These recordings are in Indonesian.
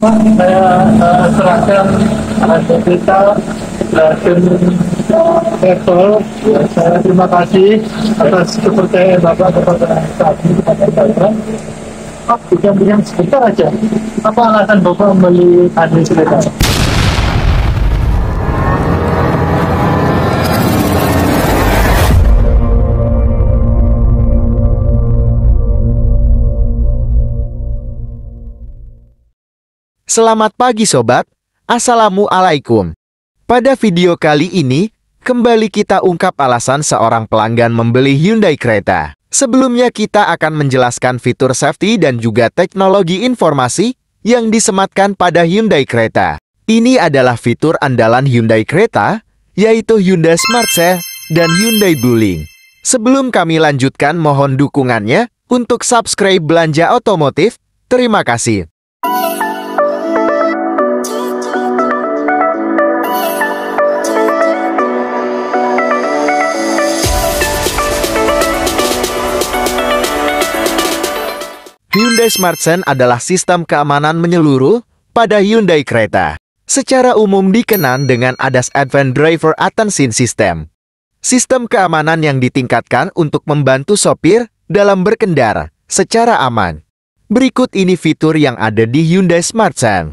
saya uh, serahkan ada kita tim Apple. Saya terima kasih atas kepercayaan Bapak kepada kami kepada Bapak. Pak, yang bikin sebentar aja. Apa alasan Bapak membeli tadi sebentar? Selamat pagi sobat, Assalamualaikum. Pada video kali ini, kembali kita ungkap alasan seorang pelanggan membeli Hyundai Creta. Sebelumnya kita akan menjelaskan fitur safety dan juga teknologi informasi yang disematkan pada Hyundai Creta. Ini adalah fitur andalan Hyundai Creta, yaitu Hyundai Smart Share dan Hyundai Bullying. Sebelum kami lanjutkan mohon dukungannya untuk subscribe belanja otomotif, terima kasih. Hyundai SmartSense adalah sistem keamanan menyeluruh pada Hyundai kereta. Secara umum dikenan dengan ADAS Advanced Driver Attention System. Sistem keamanan yang ditingkatkan untuk membantu sopir dalam berkendara secara aman. Berikut ini fitur yang ada di Hyundai SmartSense.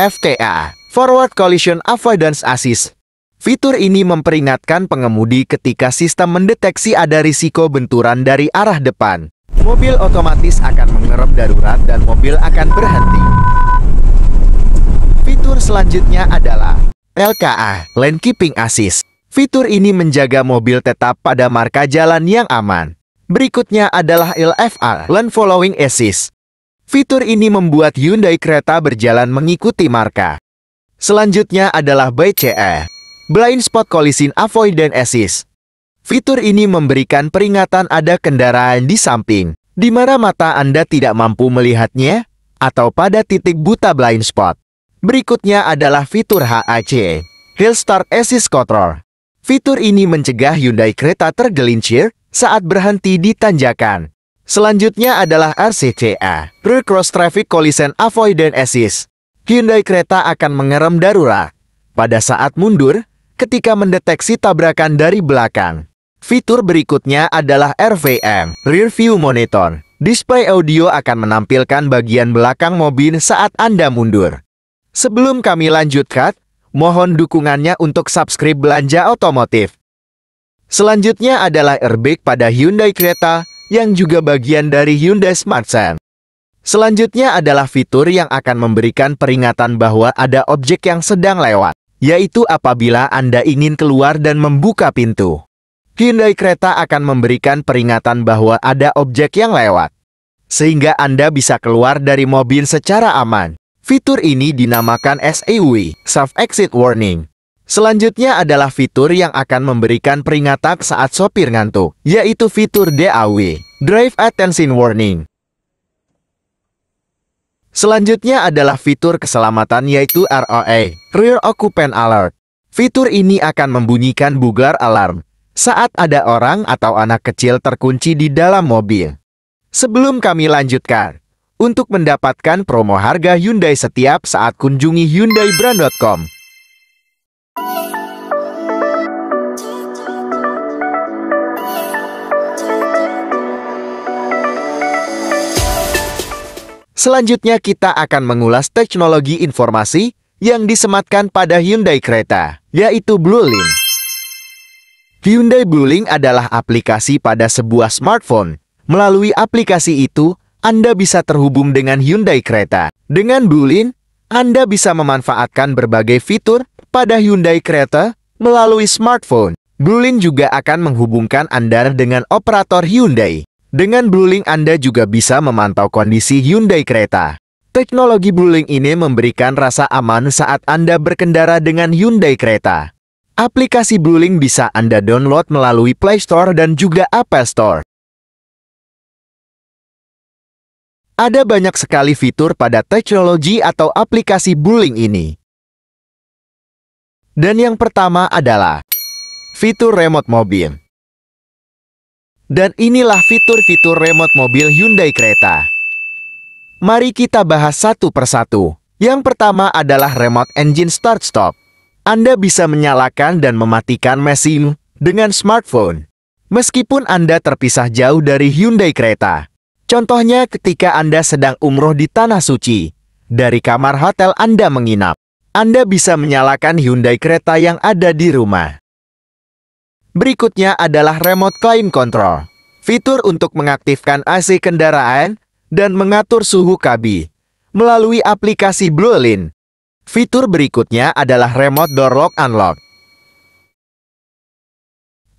FTA Forward Collision Avoidance Assist Fitur ini memperingatkan pengemudi ketika sistem mendeteksi ada risiko benturan dari arah depan mobil otomatis akan mengerem darurat dan mobil akan berhenti. Fitur selanjutnya adalah LKA, Lane Keeping Assist. Fitur ini menjaga mobil tetap pada marka jalan yang aman. Berikutnya adalah LFR, Lane Following Assist. Fitur ini membuat Hyundai kereta berjalan mengikuti marka. Selanjutnya adalah BCE, Blind Spot Collision Avoidance Assist. Fitur ini memberikan peringatan ada kendaraan di samping, di mana mata Anda tidak mampu melihatnya, atau pada titik buta blind spot. Berikutnya adalah fitur HAC, Hill Start Assist Control. Fitur ini mencegah Hyundai kereta tergelincir saat berhenti di tanjakan. Selanjutnya adalah RCCA, Rear Cross Traffic Collision Avoidance Assist. Hyundai kereta akan mengerem darurat pada saat mundur ketika mendeteksi tabrakan dari belakang. Fitur berikutnya adalah RVM, Rear View Monitor. Display audio akan menampilkan bagian belakang mobil saat Anda mundur. Sebelum kami lanjutkan, mohon dukungannya untuk subscribe belanja otomotif. Selanjutnya adalah airbag pada Hyundai Creta, yang juga bagian dari Hyundai Smart Sense. Selanjutnya adalah fitur yang akan memberikan peringatan bahwa ada objek yang sedang lewat, yaitu apabila Anda ingin keluar dan membuka pintu. Hyundai Kereta akan memberikan peringatan bahwa ada objek yang lewat, sehingga Anda bisa keluar dari mobil secara aman. Fitur ini dinamakan SAW e Safe Exit Warning. Selanjutnya adalah fitur yang akan memberikan peringatan saat sopir ngantuk, yaitu fitur DAW, Drive Attention Warning. Selanjutnya adalah fitur keselamatan yaitu ROA, Rear Occupant Alert. Fitur ini akan membunyikan bugar alarm saat ada orang atau anak kecil terkunci di dalam mobil. Sebelum kami lanjutkan, untuk mendapatkan promo harga Hyundai setiap saat kunjungi hyundaibrand.com. Selanjutnya kita akan mengulas teknologi informasi yang disematkan pada Hyundai kereta, yaitu Blue Link. Hyundai Bluelink adalah aplikasi pada sebuah smartphone. Melalui aplikasi itu, Anda bisa terhubung dengan Hyundai kereta. Dengan Bluelink, Anda bisa memanfaatkan berbagai fitur pada Hyundai kereta melalui smartphone. Bluelink juga akan menghubungkan Anda dengan operator Hyundai. Dengan Bluelink Anda juga bisa memantau kondisi Hyundai kereta. Teknologi Bluelink ini memberikan rasa aman saat Anda berkendara dengan Hyundai kereta. Aplikasi Bluelink bisa Anda download melalui Play Store dan juga App Store. Ada banyak sekali fitur pada teknologi atau aplikasi Bluelink ini. Dan yang pertama adalah fitur remote mobil. Dan inilah fitur-fitur remote mobil Hyundai Creta. Mari kita bahas satu persatu. Yang pertama adalah remote engine start-stop. Anda bisa menyalakan dan mematikan mesin dengan smartphone. Meskipun Anda terpisah jauh dari Hyundai kereta. Contohnya ketika Anda sedang umroh di Tanah Suci. Dari kamar hotel Anda menginap. Anda bisa menyalakan Hyundai kereta yang ada di rumah. Berikutnya adalah remote climate control. Fitur untuk mengaktifkan AC kendaraan dan mengatur suhu kabi melalui aplikasi Bluelink. Fitur berikutnya adalah remote door lock unlock.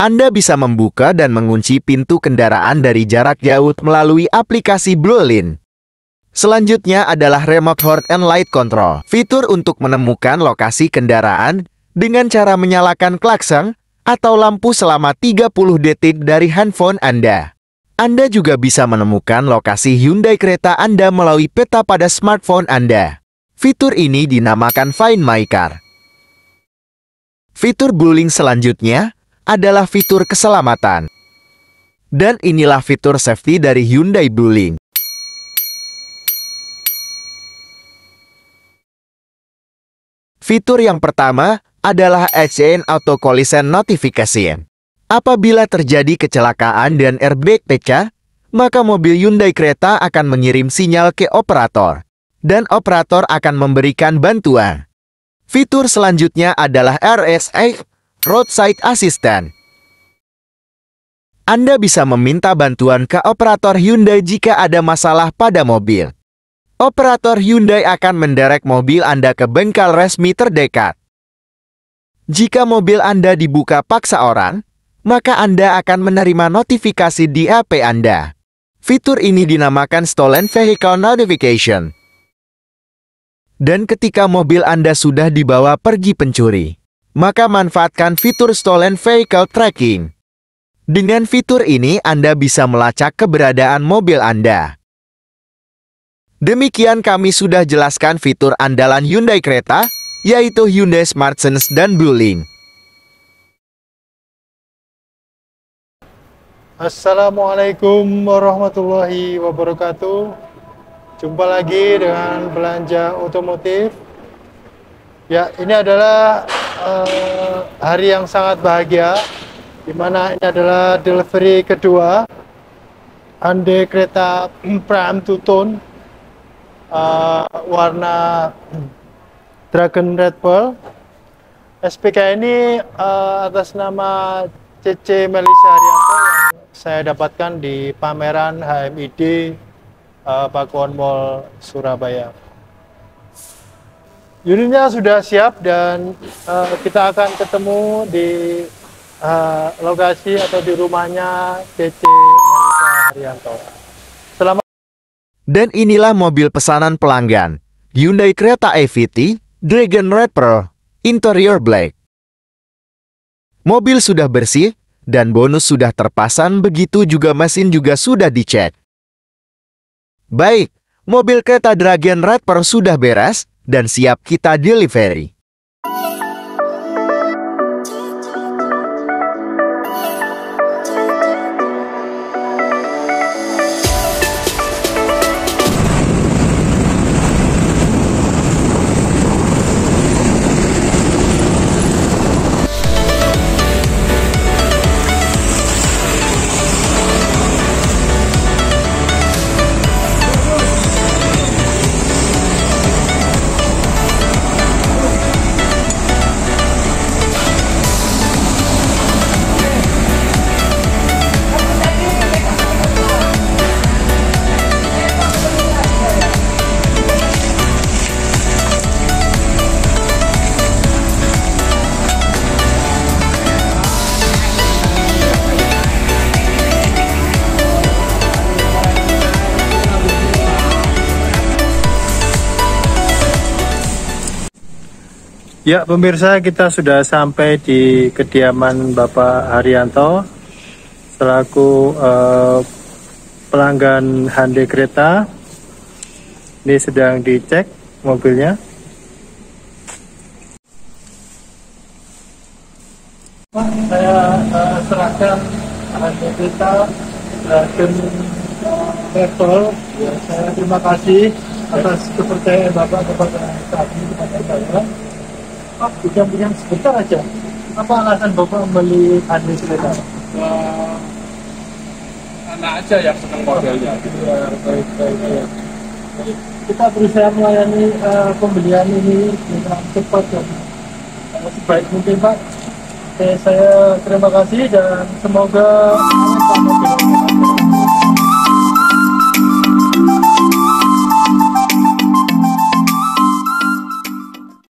Anda bisa membuka dan mengunci pintu kendaraan dari jarak jauh melalui aplikasi Bluelink. Selanjutnya adalah remote horn and light control, fitur untuk menemukan lokasi kendaraan dengan cara menyalakan klakson atau lampu selama 30 detik dari handphone Anda. Anda juga bisa menemukan lokasi Hyundai kereta Anda melalui peta pada smartphone Anda. Fitur ini dinamakan Find My Car. Fitur bullying selanjutnya adalah fitur keselamatan. Dan inilah fitur safety dari Hyundai Bullying. Fitur yang pertama adalah HN Auto Collision Notification. Apabila terjadi kecelakaan dan airbag pecah, maka mobil Hyundai Kereta akan mengirim sinyal ke operator dan operator akan memberikan bantuan. Fitur selanjutnya adalah RSA, Roadside Assistant. Anda bisa meminta bantuan ke operator Hyundai jika ada masalah pada mobil. Operator Hyundai akan menderek mobil Anda ke bengkel resmi terdekat. Jika mobil Anda dibuka paksa orang, maka Anda akan menerima notifikasi di HP Anda. Fitur ini dinamakan Stolen Vehicle Notification. Dan ketika mobil Anda sudah dibawa pergi pencuri, maka manfaatkan fitur Stolen Vehicle Tracking. Dengan fitur ini Anda bisa melacak keberadaan mobil Anda. Demikian kami sudah jelaskan fitur andalan Hyundai Creta, yaitu Hyundai Smart Sense dan Blue Link. Assalamualaikum warahmatullahi wabarakatuh. Jumpa lagi dengan belanja otomotif. Ya, ini adalah uh, hari yang sangat bahagia, di mana ini adalah delivery kedua andai kereta Prime Tutun uh, eh, warna Dragon Red Pearl. SPK ini uh, atas nama CC Melisa Haryanto yang saya dapatkan di pameran HMID uh, eh, Pakuan Mall Surabaya. Unitnya sudah siap dan uh, kita akan ketemu di uh, lokasi atau di rumahnya CC Marianto. Haryanto. Selamat. Dan inilah mobil pesanan pelanggan Hyundai Creta EVT Dragon Rapper Interior Black. Mobil sudah bersih dan bonus sudah terpasang begitu juga mesin juga sudah dicek. Baik, mobil kereta Dragon Red Pearl sudah beres dan siap kita delivery. Ya, pemirsa kita sudah sampai di kediaman Bapak Haryanto selaku eh, pelanggan Hande Kereta. Ini sedang dicek mobilnya. saya uh, serahkan Hande Kereta Dragon petrol. Ya, saya terima kasih atas kepercayaan Bapak kepada kami kepada saya. Pak, digantikan sebentar aja. Apa alasan Bapak membeli Andre sepeda? Uh, eh, anak aja yang senang modelnya. Gitu. baik, baik, ya. kita berusaha melayani uh, pembelian ini dengan cepat dan ya. uh, sebaik mungkin Pak. Oke, saya terima kasih dan semoga